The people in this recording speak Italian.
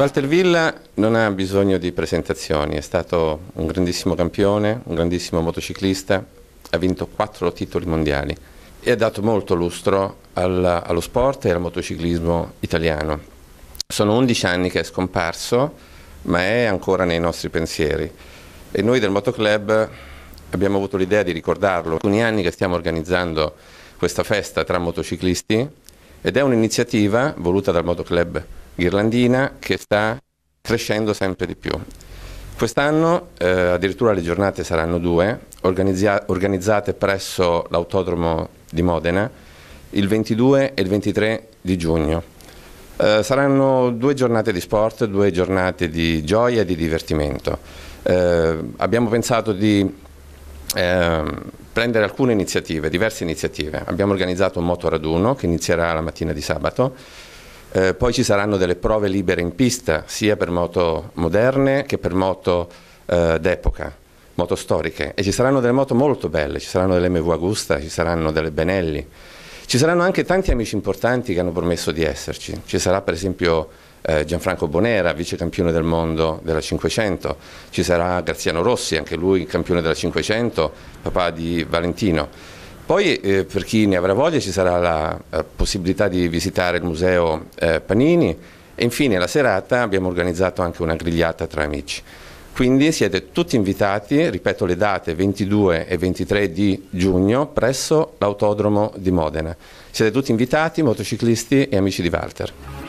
Walter Villa non ha bisogno di presentazioni, è stato un grandissimo campione, un grandissimo motociclista, ha vinto quattro titoli mondiali e ha dato molto lustro al, allo sport e al motociclismo italiano. Sono 11 anni che è scomparso, ma è ancora nei nostri pensieri e noi del Motoclub abbiamo avuto l'idea di ricordarlo. Alcuni anni che stiamo organizzando questa festa tra motociclisti ed è un'iniziativa voluta dal Motoclub Ghirlandina che sta crescendo sempre di più. Quest'anno eh, addirittura le giornate saranno due, organizzate presso l'autodromo di Modena il 22 e il 23 di giugno. Eh, saranno due giornate di sport, due giornate di gioia e di divertimento. Eh, abbiamo pensato di ehm, prendere alcune iniziative, diverse iniziative. Abbiamo organizzato un moto raduno che inizierà la mattina di sabato, eh, poi ci saranno delle prove libere in pista sia per moto moderne che per moto eh, d'epoca, moto storiche e ci saranno delle moto molto belle, ci saranno delle MV Agusta, ci saranno delle Benelli, ci saranno anche tanti amici importanti che hanno promesso di esserci, ci sarà per esempio eh, Gianfranco Bonera, vice campione del mondo della 500, ci sarà Graziano Rossi, anche lui campione della 500, papà di Valentino. Poi eh, per chi ne avrà voglia ci sarà la, la eh, possibilità di visitare il museo eh, Panini e infine la serata abbiamo organizzato anche una grigliata tra amici. Quindi siete tutti invitati, ripeto le date 22 e 23 di giugno presso l'autodromo di Modena. Siete tutti invitati, motociclisti e amici di Walter.